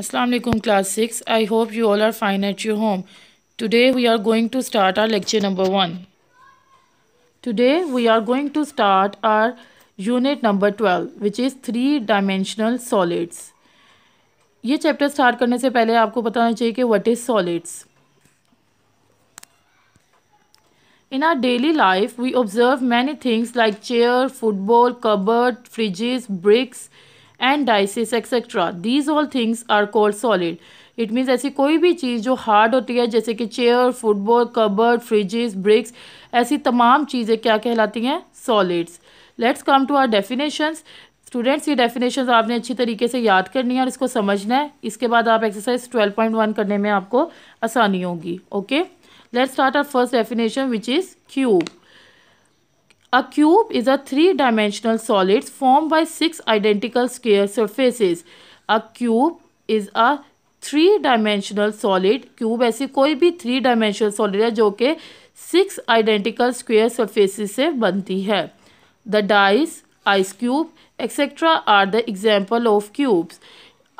Assalamualaikum class 6 I hope you all are fine at your home today we are going to start our lecture number 1 today we are going to start our unit number 12 which is three dimensional solids ये chapter start करने से पहले आपको बताना चाहिए कि what is solids In our daily life, we observe many things like chair, football, cupboard, fridges, bricks, and dices etcetera these all things are called solid it means ऐसी कोई भी चीज़ जो हार्ड होती है जैसे कि chair football cupboard fridges bricks ऐसी तमाम चीज़ें क्या कहलाती हैं solids let's come to our definitions students ये डेफिनेशन आपने अच्छी तरीके से याद करनी है और इसको समझना है इसके बाद आप एक्सरसाइज ट्वेल्व पॉइंट वन करने में आपको आसानी होगी okay let's start our first definition which is cube A cube is a three-dimensional solid formed by six identical square surfaces. A cube is a three dimensional solid cube ऐसी कोई भी three dimensional solid है जो कि six identical square surfaces से बनती है the dice ice cube etcetera are the example of cubes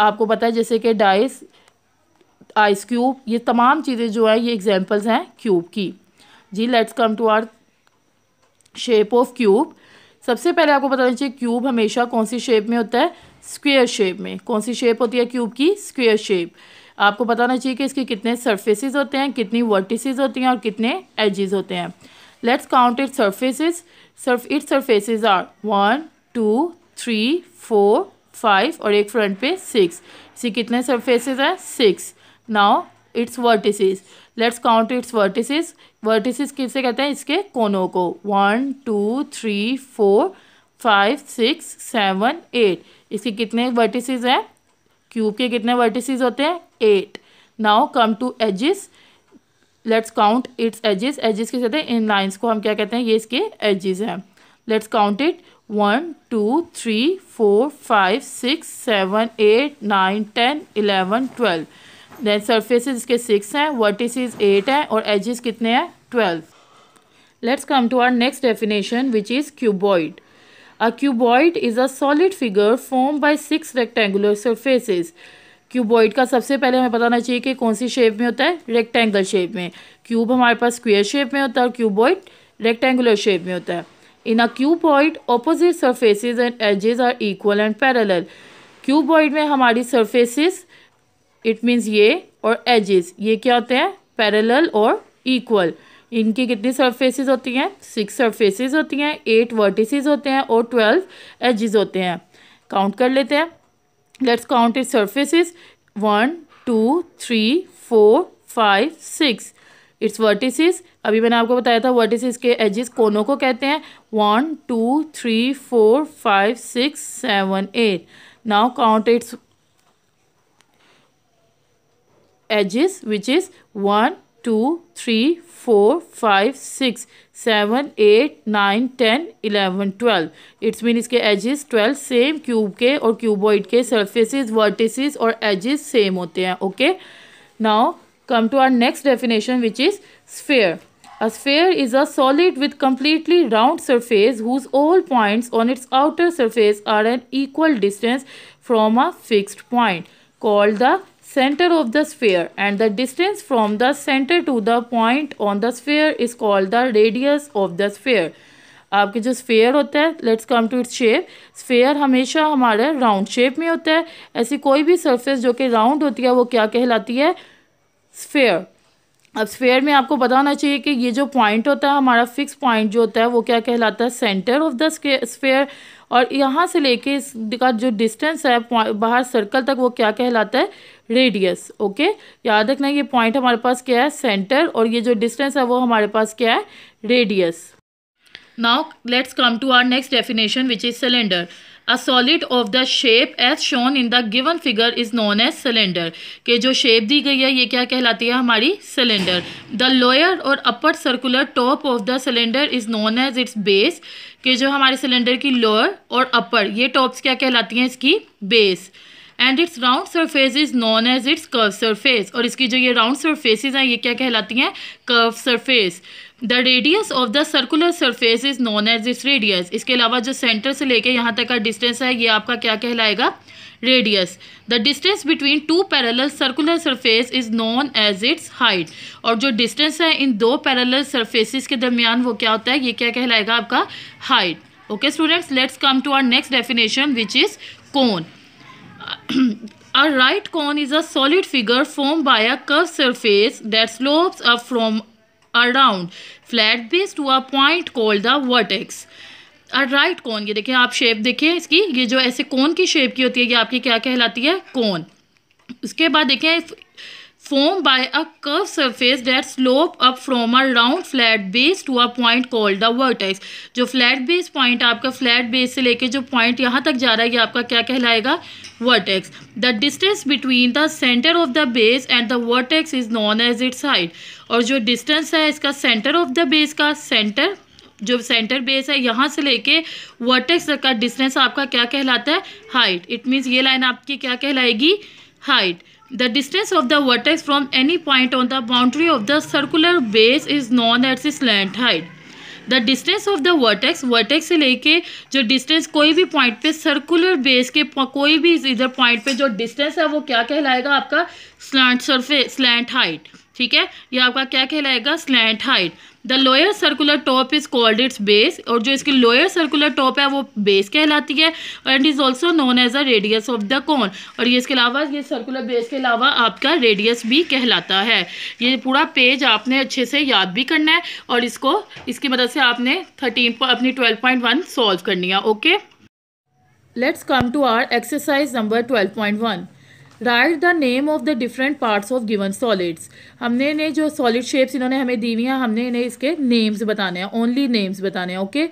आपको पता है जैसे कि डाइस आइस क्यूब ये तमाम चीज़ें जो है ये एग्जाम्पल्स हैं क्यूब की जी let's come to our shape of cube सबसे पहले आपको बताना चाहिए क्यूब हमेशा कौन सी शेप में होता है स्क्वेयर शेप में कौन सी शेप होती है क्यूब की स्क्वेयर शेप आपको बताना चाहिए कि इसके कितने सर्फेसिस होते हैं कितनी वर्टिस होती हैं और कितने एजिज़ होते हैं let's count it surfaces surf it surfaces are one two three four five और एक फ्रंट पे सिक्स इसी कितने सर्फेसिस हैं six now it's vertices let's count its vertices vertices किसे कहते हैं इसके कोनों को one two three four five six seven eight इसके कितने वर्टिसेस हैं क्यूब के कितने वर्टिसेस होते हैं eight now come to edges let's count its edges edges किसे कहते हैं इन लाइन्स को हम क्या कहते हैं ये इसके एजिस हैं let's count it one two three four five six seven eight nine ten eleven twelve then surfaces इसके सिक्स हैं वर्टिस एट हैं और एजिस कितने हैं twelve let's come to our next definition which is cuboid a cuboid is a solid figure form by six rectangular surfaces cuboid का सबसे पहले हमें पता होना चाहिए कि कौन सी शेप में होता है रेक्टेंगल शेप में क्यूब हमारे पास स्क्वेयर शेप में होता है और क्यूबॉइड रेक्टेंगुलर शेप में होता है in a cuboid opposite surfaces and edges are equal and parallel cuboid में हमारी सरफेसेस इट मीन्स ये और एजेस ये क्या होते हैं पैरेलल और इक्वल इनकी कितनी सरफेसेस होती हैं सिक्स सरफेसेस होती हैं एट वर्टिसेस होते हैं और ट्वेल्व एजेस होते हैं काउंट कर लेते हैं let's count it surfaces one two three four five six it's vertices अभी मैंने आपको बताया था वर्टिसेस के एजेस कोनों को कहते हैं one two three four five six seven eight now count its edges which is 1, 2, 3, 4, 5, 6, 7, 8, 9, 10, 11, 12. It's mean इसके edges 12 same cube ke or cuboid ke surfaces, vertices or edges same hote hain. okay. Now come to our next definition which is sphere. A sphere is a solid with completely round surface whose all points on its outer surface are an equal distance from a fixed point called the center of the sphere and the distance from the center to the point on the sphere is called the radius of the sphere आपके जो sphere होता है let's come to its shape sphere हमेशा हमारे round shape में होता है ऐसी कोई भी सरफेस जो कि राउंड होती है वो क्या कहलाती है स्फेयर अब स्फेयर में आपको पता होना चाहिए कि ये जो पॉइंट होता है हमारा फिक्स पॉइंट जो होता है वो क्या कहलाता है सेंटर ऑफ द स्फेयर और यहाँ से लेके इसका जो डिस्टेंस है बाहर सर्कल तक वो क्या कहलाता है रेडियस ओके याद रखना ये पॉइंट हमारे पास क्या है सेंटर और ये जो डिस्टेंस है वो हमारे पास क्या है radius now let's come to our next definition which is cylinder a solid of the shape as shown in the given figure is known as cylinder के जो शेप दी गई है ये क्या कहलाती है हमारी सिलेंडर द लोअर और upper circular top of the cylinder is known as its base के जो हमारे सिलेंडर की लोअर और अपर ये टॉप्स क्या कहलाती हैं इसकी base and its round surface is known as its curve surface और इसकी जो ये राउंड सरफेसिज हैं ये क्या कहलाती हैं curve surface the radius of the circular surface is known as इस रेडियस इसके अलावा जो सेंटर से लेके यहाँ तक का डिस्टेंस है ये आपका क्या कहलाएगा radius the distance between two parallel circular surface is known as its height और जो डिस्टेंस है इन दो पैरेलल सरफेसिस के दरमियान वो क्या होता है ये क्या कहलाएगा आपका height okay students let's come to our next definition which is cone a right cone is a solid figure form by a curve surface that slopes up from around flat base to a point called the vertex और right cone ये देखिए आप shape देखिए इसकी ये जो ऐसे कौन की शेप की होती है ये आपकी क्या कहलाती है कौन उसके बाद देखें formed by a curved surface that slope up from a round flat base to a point called the vertex जो flat base point आपका flat base से लेके जो point यहाँ तक जा रहा है ये आपका क्या कहलाएगा vertex the distance between the center of the base and the vertex is known as its height और जो distance है इसका center of the base का center जो सेंटर बेस है यहाँ से लेके वर्टेक्स का डिस्टेंस आपका क्या कहलाता है हाइट इट मीन्स ये लाइन आपकी क्या कहलाएगी height The distance of the vertex from any point on the boundary of the circular base is known as slant height. The distance of the vertex vertex से लेके जो distance कोई भी point पे सर्कुलर बेस के कोई भी इधर पॉइंट पे जो डिस्टेंस है वो क्या कहलाएगा आपका स्लैंट सरफेस स्लैंट हाइट ठीक है ये आपका क्या कहलाएगा slant height the lower circular top is called its base और जो इसकी लोअर सर्कुलर टॉप है वो बेस कहलाती है and is also known as a radius of the cone और ये इसके अलावा ये सर्कुलर बेस के अलावा आपका रेडियस भी कहलाता है ये पूरा पेज आपने अच्छे से याद भी करना है और इसको इसकी मदद से आपने थर्टीन अपनी ट्वेल्व पॉइंट वन सॉल्व करनी है okay let's come to our exercise number twelve point one right the name of the different parts of given solids हमने ने जो सॉलिड शेप्स इन्होंने हमें दी हुई हैं हमने इन्हें इसके नेम्स बताने हैं ओनली नेम्स बताने हैं ओके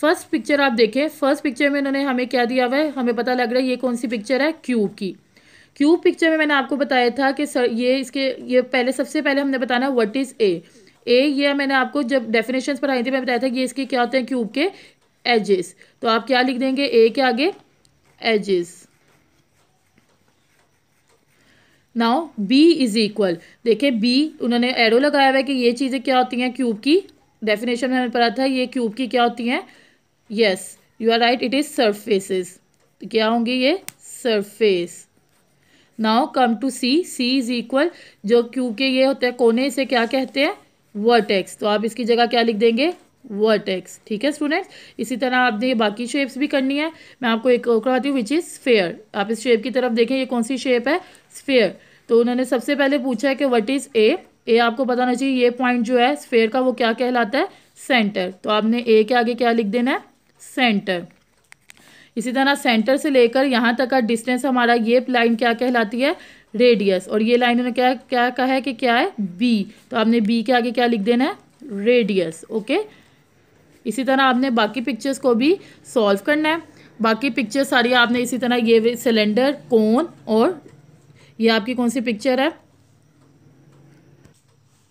फर्स्ट पिक्चर आप देखें फर्स्ट पिक्चर में इन्होंने हमें क्या दिया हुआ है हमें पता लग रहा है ये कौन सी पिक्चर है क्यूब की क्यूब पिक्चर में मैंने आपको बताया था कि सर ये इसके ये पहले सबसे पहले हमने बताना है वट इज़ ए ए ये मैंने आपको जब डेफिनेशन पढ़ाई थी मैंने बताया था कि ये इसके क्या होते हैं क्यूब के एजेस तो आप क्या लिख देंगे ए के आगे edges now B is equal देखिए बी उन्होंने एरो लगाया हुआ है कि ये चीज़ें क्या होती हैं क्यूब की डेफिनेशन में हमें पता था ये क्यूब की क्या होती हैं yes you are right it is surfaces क्या होंगे ये surface now come to C C is equal जो क्यूब के ये होते हैं कोने से क्या कहते हैं वर्टेक्स तो आप इसकी जगह क्या लिख देंगे वर्टेक्स ठीक है स्टूडेंट्स इसी तरह आपने ये बाकी शेप्स भी करनी है मैं आपको एक और कराती हूँ विच इज़ स्फेयर आप इस शेप की तरफ देखें ये कौन सी शेप है स्फेयर तो उन्होंने सबसे पहले पूछा है कि वट इज़ ए ए आपको पता होना चाहिए ये पॉइंट जो है स्फेयर का वो क्या कहलाता है सेंटर तो आपने ए के आगे क्या लिख देना है सेंटर इसी तरह सेंटर से लेकर यहाँ तक का डिस्टेंस हमारा ये लाइन क्या कहलाती है रेडियस और ये लाइन उन्होंने क्या क्या कहा है कि क्या है बी तो आपने बी के आगे क्या लिख देना है रेडियस ओके okay? इसी तरह आपने बाकी पिक्चर्स को भी सॉल्व करना है बाकी पिक्चर सारी आपने इसी तरह ये सिलेंडर कौन और ये आपकी कौन सी पिक्चर है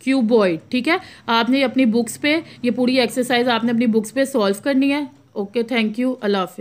क्यूबॉइड ठीक है आपने अपनी बुक्स पे ये पूरी एक्सरसाइज आपने अपनी बुक्स पे सॉल्व करनी है ओके थैंक यू अल्लाह हाफि